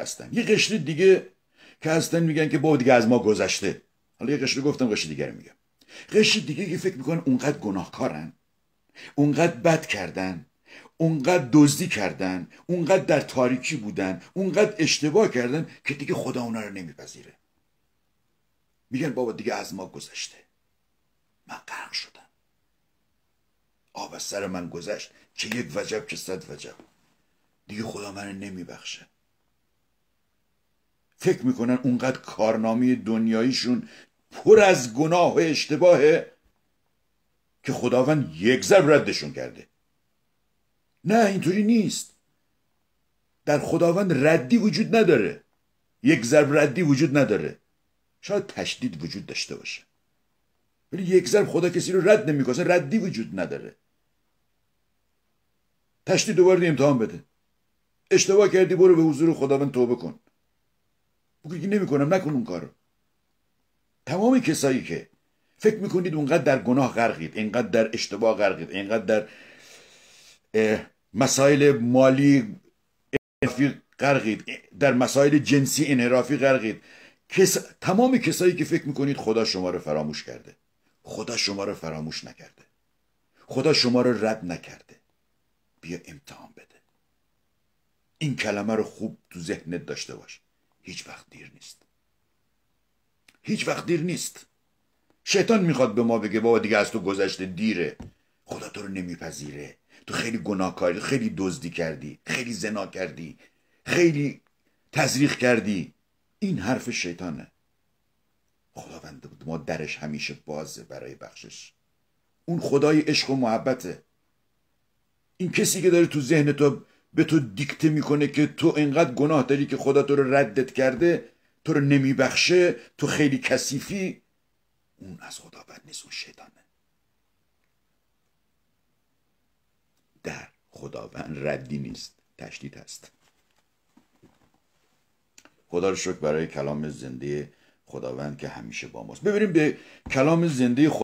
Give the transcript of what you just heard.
هستن یه قشر دیگه که هستن میگن که بابا دیگه از ما گذشته حالا یه قشر گفتم قشر دیگر میگم قشر دیگه که فکر میکنن اونقدر گناهکارن اونقدر بد کردن اونقدر دزدی کردن اونقدر در تاریکی بودن اونقدر اشتباه کردن که دیگه خدا اونا رو نمیپذیره میگن بابا دیگه از ما گذشته من غرق شدم آب از سر من گذشت چه یک وجب چه صد وجب دیگه خدا من نمیبخشه فکر میکنن اونقدر کارنامه دنیاییشون پر از گناه و اشتباهه که خداوند یک ضرب ردشون کرده نه اینطوری نیست در خداوند ردی وجود نداره یک ضرب ردی وجود نداره شاید تشدید وجود داشته باشه ولی یک ضرب خدا کسی رو رد نمیکنه ردی وجود نداره تشدید دوباره امتحان بده اشتباه کردی برو به حضور خداوند توبه کن بگو که نمیکنم نکن اون کارو تمامی کسایی که فکر میکنید اونقدر در گناه غرقید اینقدر در اشتباه غرقید اینقدر در مسائل مالی انحرافی غرقید در مسائل جنسی انحرافی غرقید کس... تمام کسایی که فکر میکنید خدا شما رو فراموش کرده خدا شما رو فراموش نکرده خدا شما رو رد نکرده بیا امتحان بده این کلمه رو خوب تو ذهنت داشته باش هیچ وقت دیر نیست هیچ وقت دیر نیست شیطان میخواد به ما بگه بابا دیگه از تو گذشته دیره خدا تو رو نمیپذیره تو خیلی گناهکاری خیلی دزدی کردی خیلی زنا کردی خیلی تزریق کردی این حرف شیطانه خداوند ما درش همیشه بازه برای بخشش اون خدای عشق و محبته این کسی که داره تو ذهن تو به تو دیکته میکنه که تو اینقدر گناه داری که خدا تو رو ردت کرده تو رو نمیبخشه تو خیلی کثیفی اون از خداوند بد نیست اون شیطانه در خداوند ردی نیست تشدید هست خدا رو شکر برای کلام زنده خداوند که همیشه با ماست ببینیم به کلام زنده خدا